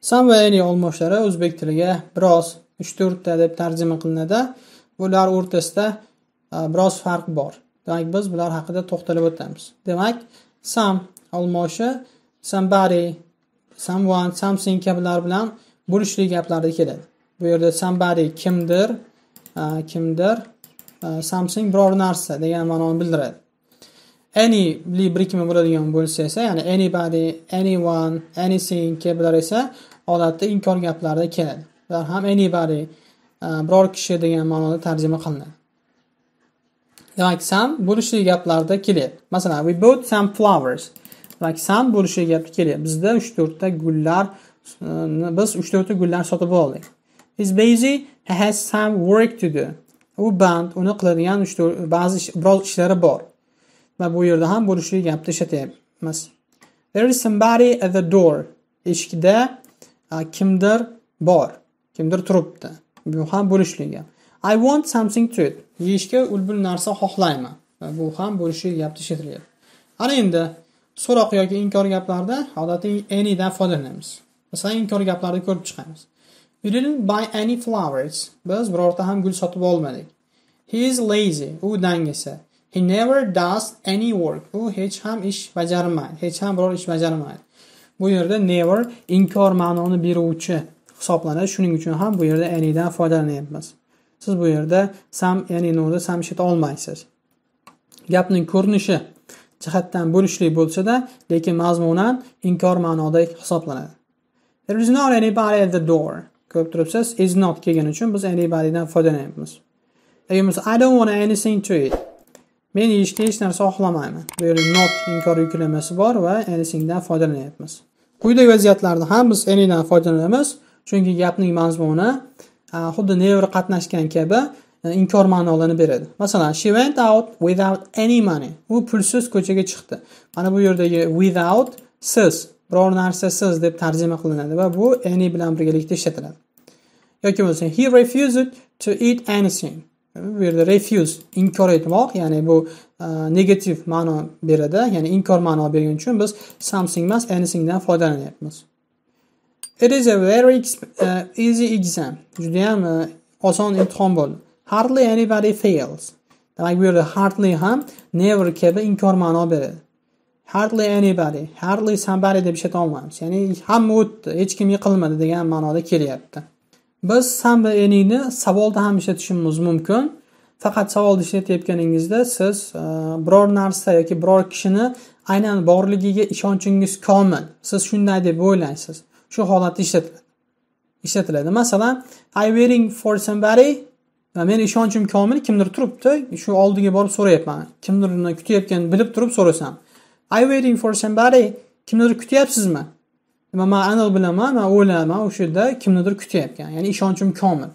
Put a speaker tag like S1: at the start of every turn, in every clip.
S1: Samveli olmoshlari o'zbek tiliga biroz 3-4 ta deb tarjima qilinadi. Bular o'rtasida e, biroz farq bor. Demak, biz bular haqida to'xtalib o'tamiz. Demak, sam olmoshi somebody, someone, something kabilar bilan bo'lishli gaplarda keladi. Bu yerda somebody kimdir, e, kimdir E, something biror narsa degan ma'noni bildiradi any li birikma bo'ladigan bo'lsa esa ya'ni anybody anyone anything kabilar esa odatda inkor gaplarda keladi ular ham anybody e, biror kishi degan ma'noda tarjima qilinadi demak sam bo'lishli gaplarda kelyapti masalan we bought some flowers demak sam bo'lishli gap kelyapti bizda uch to'rtta gullar e, biz uch to'rtta gullar sotib oldik is busy has some work to do u band uni qiladigan uch to'rt ba'zi biroz ishlari bor va bu yerda ham bo'lishli gapni ishlatyapmiz there is somebody at the door eshikda kimdir bor kimdir turibdi bu ham bo'lishli gap i want something to eat yeyishga ulbul narsa xohlayman bu ham bo'lishli gapni ishlatilyapti ana endi so'roq yoki inkor gaplarda odatda anydan foydalanamiz masalan inkor gaplarni ko'rib chiqamiz We didn't buy any flowers. Biz birorta ham gul sotib olmadik. He is lazy. U dangasa. He never does any work. U hech ham ish bajarmaydi. Hech ham biror ish bajarmaydi. Bu yerda never inkor ma'noni beruvchi hisoblanadi. Shuning uchun ham bu yerda anydan foydalanyapmiz. Siz bu yerda sam ya'ni nuni sam ishita olmaysiz. Gapning ko'rinishi jihatdan bo'lishli bo'lsa-da, lekin mazmunan inkor ma'nodagi hisoblanadi. There is not anybody at the door. ko'rib turibsiz is not kelgani uchun biz anybodydan foydalanyapmiz bo'lmasa i don't want anything to it men yeyishga hech narsa xohlamayman bu yerda not inkor yuklamasi bor va anythingdan foydalanyapmiz quyidagi vaziyatlarda ham biz anydan foydalanamiz chunki gapning mazmuni xuddi never qatnashgan kabi e, inkor ma'nolarini beradi masalan she went out without any money u pulsiz ko'chaga chiqdi mana bu yerdagi without siz biror narsasiz deb tarjima qilinadi va bu any bilan birgalikda ishlatiladi yoki bo'lmasa he refused to eat anything bu yerda refuse inkor etmoq ya'ni bu e, negativ ma'no beradi ya'ni inkor ma'no bergani uchun biz something emas anythingdan foydalanyapmiz it is a very uh, easy exam judayam uh, oson imtihon bo'ldi hardly anybody fails demak bu yerda hardly ham never kabi inkor ma'no beradi hardly anybody hardly somebody deb olmaymiz ya'ni hamma o'tdi hech kim yiqilmadi degan ma'noda kelyapti biz somebodyni savolda ham ishlatishimiz mumkin faqat savolda ishlatayotganingizda siz e, biror narsa yoki biror kishini aynan borligiga ishonchingiz komil siz shunday deb o'ylaysiz shu holatda ishlatiladi ishlatiladi masalan i waiting for somebody meni ishonchim komil kimdir turibdi shu oldiga borib so'rayapman kimdirni kutayotganini bilib turib so'rasam I waiting for somebody kimnidir kutyapsizmi nima man aniq bilaman man o'ylayman o'sha yerda kimnidir kutayotgan ya'ni ishonchim komil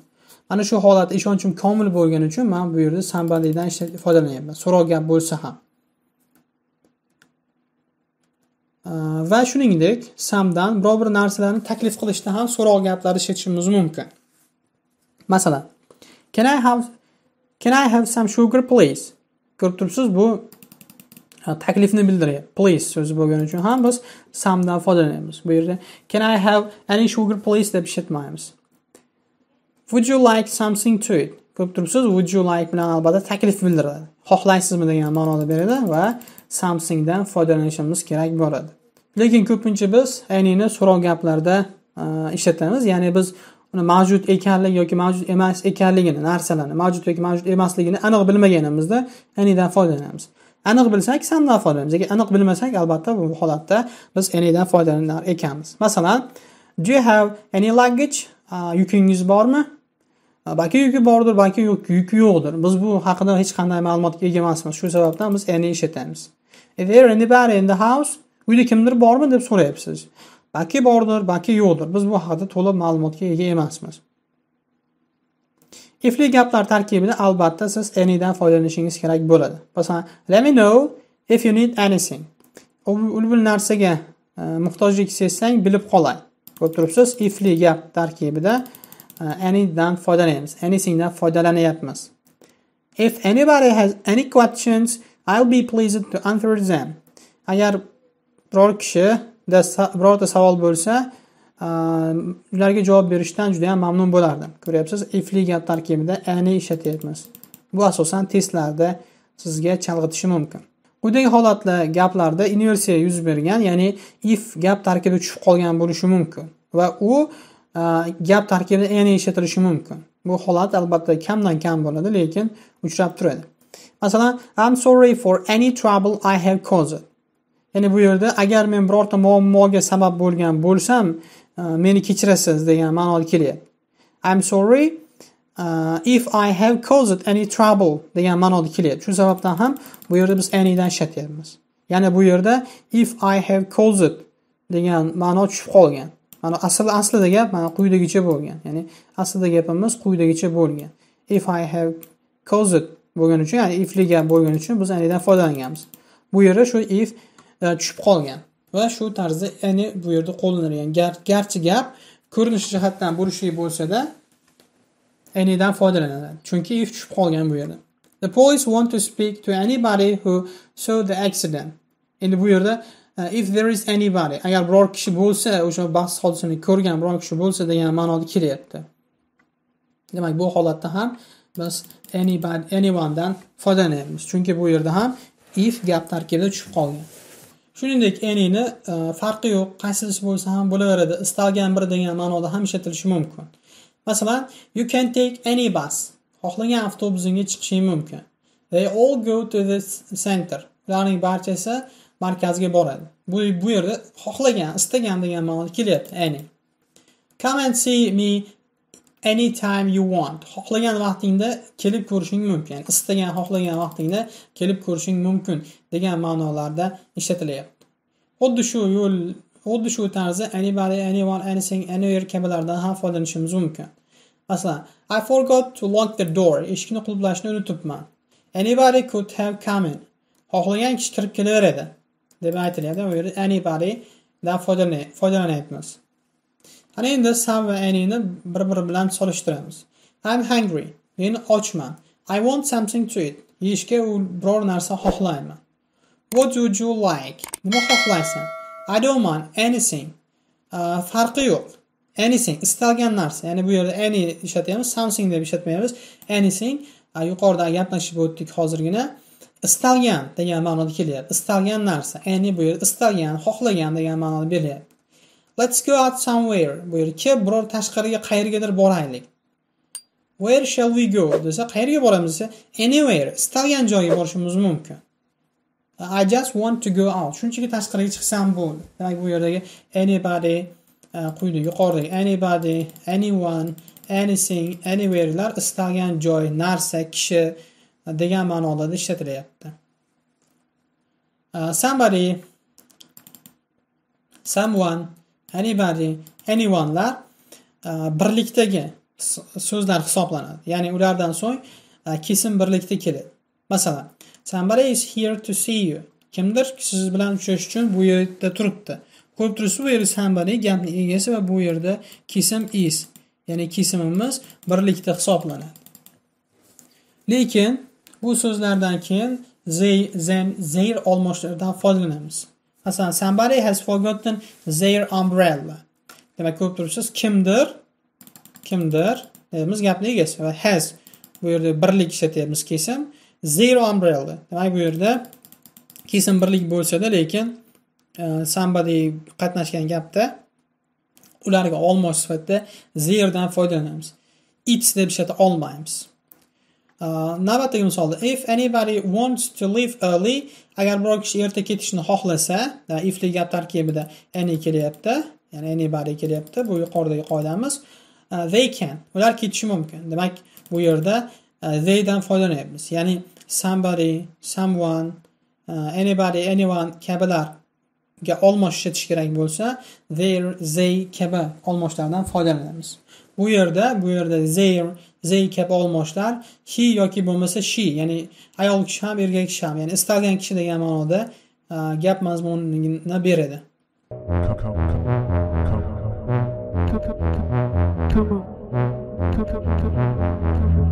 S1: mana shu holat ishonchim komil bo'lgani uchun man bu yerda somebodydan foydalanyapman so'roq gap bo'lsa ham va shuningdek samdan biror bir narsalarni taklif qilishda ham so'roq gaplar ishlatishimiz mumkin masalan can i have can i have some sugar please ko'rib turibsiz bu taklifni bildiryapti please so'zi bo'lgani uchun ham biz samdan foydalanamiz bu yerda can i have any sugar please deb ishlatmaymiz would you like something to it ko'rib turibsiz would you like bilan albatta taklif bildiradi xohlaysizmi degan ma'noda beradi va somethingdan foydalanishimiz kerak bo'ladi lekin ko'pincha biz anyni so'rov gaplarda e, ishlatamiz ya'ni biz uni mavjud ekanligi yoki mavjud emas ekanligini narsalarni mavjud yoki mavjud emasligini aniq bilmaganimizda anydan foydalanamiz aniq bilsak sandan foydalanamiz lekin aniq bilmasak albatta bu holatda biz anydan foydalanar ekanmiz masalan do you have any luggage uh, yukingiz bormi balki yuki bordir balki yo'q yuki yo'qdir biz bu haqida hech qanday ma'lumotga ega emasmiz shu sababdan biz any ishlatamiz is there anybody in the house uyda kimdir bormi deb so'rayapsiz balki bordir balki yo'qdir biz bu haqida to'liq ma'lumotga ega emasmiz ifli gaplar tarkibida albatta siz anydan foydalanishingiz kerak bo'ladi masalan let me know if you need anything u bir narsaga e, muhtojlik sezsang bilib qolay ko'rib turibsiz ifli gap tarkibida e, anydan foydalanamiz anythingdan foydalanyapmiz if anybody has any questions i'll be pleased to answer them agar biror kishida birorta savol bo'lsa ularga javob berishdan juda yam mamnun bo'lardim ko'ryapsiz if liga tarkibida ani ishlatyapmiz bu asosan testlarda sizga chalg'itishi mumkin quyidagi holatda gaplarda inversiya yuz bergan ya'ni if gap tarkibi tushib qolgan bo'lishi mumkin va u gap tarkibida ani ishlatilishi mumkin bu holat albatta kamdan kam bo'ladi lekin uchrab turadi masalan i'm sorry for any trouble i have caused ya'ni bu yerda agar men birorta muammoga sabab bo'lgan bo'lsam meni kechirasiz degan ma'noda kelyapti i'm sorry uh, if i have caused any trouble degan ma'noda kelyapti shu sababdan ham bu yerda biz anydan ishlatyapmiz ya'ni bu yerda if i have caused degan ma'no tushib qolgan mana asl aslida gap mana quyidagicha bo'lgan ya'ni aslida gapimiz quyidagicha bo'lgan if i have caused bo'lgani uchun ya'ni ifli gap bo'lgani uchun biz anydan foydalanganmiz bu yerda shu if tushib qolgan va shu tarzda ya'ni bu yerda qo'llanilgan gar garchi gap ko'rinish jihatdan burishli bo'lsada anydan foydalaniladi chunki if tushib qolgan bu yerda the police want to speak to anybody who saw the accident endi bu yerda uh, if there is anybody agar biror kishi bo'lsa o'sha baxtsiz hodisani ko'rgan biror kishi bo'lsa degan ma'noda kelyapti demak bu holatda ham biz anybody anyonedan foydalanyapmiz chunki bu yerda ham if gap tarkibida tushib qolgan shuningdek anyni e, farqi yo'q qaysisi bo'lsa ham bo'laveradi istalgan bir degan ma'noda ham ishlatilishi mumkin masalan you can take any bus xohlagan avtobusingga chiqishing mumkin they all go to the center ularning barchasi markazga boradi bu bu yerda xohlagan istagan degan ma'noda kelyapti any come and see me anytime you want xohlagan vaqtingda kelib ko'rishing mumkin istagan xohlagan vaqtingda kelib ko'rishing mumkin degan ma'nolarda ishlatilyapti xuddi shu yo'l xuddi shu tarzda anybody anyone anything anywhere kabilardan ham foydalanishimiz mumkin masalan i forgot to lock the door eshikni qulflashni unutibman anybody could have come in xohlagan kishi kirib kelaveradi deb aytilyapti u yerda anybody anybodydan foydalanyapmiz ana endi some va ni bir biri bilan solishtiramiz i'm hungry men ochman i want something to eat yeyishga biror narsa xohlayman what would you like nima xohlaysan i don't mind anything uh, farqi yo'q anything istalgan narsa ya'ni bu yerda any ishlatyapmiz something deb ishlatmaymiz anything uh, yuqorida gaplashib o'tdik hozirgina istalgan degan ma'noda kelyapti istalgan narsa ya'ni bu yerda istalgan xohlagan degan ma'noni beryapti Let's go out somewhere. Bu yerga biror tashqariga qayergadir boraylik. Where shall we go? desa, qayerga boramiz desa, anywhere, istalgan joyga borishimiz mumkin. I just want to go out. Shunchaki tashqariga chiqsam bo'ldi. Demak, bu yerdagi anybody e, quyida yuqoridagi anybody, anyone, anything, anywhere'lar istalgan joy, narsa, kishi degan ma'nolarda ishlatilyapti. E, somebody, someone anybody anyonelar e, birlikdagi so'zlar hisoblanadi ya'ni ulardan so'ng e, kesim birlikda keladi masalan somebody is here to see you kimdir siz bilan uchrashish uchun bu yerda turibdi ko'rib turibsiz bu yerda somebody gapni egasi va bu yerda kesim is ya'ni kesimimiz birlikda hisoblanadi lekin bu so'zlardan keyin they them their almoshlardan foydalanamiz masalan somebody has forgotten their umbrella demak ko'rib turibsiz kimdir kimdir Biz gapni egasi va has bu yerda birlik ishlatyapmiz kesim zero umbrella demak bu yerda kesim birlik bo'lsada lekin e, somebody qatnashgan gapda ularga olmosh sifatida zerdan foydalanamiz its deb ishlata olmaymiz Uh, navbatdagi misolda if anybody wants to leave early agar biror kishi erta ketishni xohlasa ifli gap tarkibida any kelyapti ya'ni anybody kelyapti bu yuqoridagi qoidamiz uh, they can ular ketishi mumkin demak bu yerda theydan foydalanyapmiz ya'ni somebody someone э, anybody anyone kabilar ga olmosh ishlatish kerak bo'lsa there they kabi olmoshlardan foydalanamiz bu yerda bu yerda there they kabi olmoshlar he yoki bo'lmasa she ya'ni ayol kishi ham erkak kishi ham ya'ni istalgan kishi degan ma'noda gap mazmunini beradi Come on.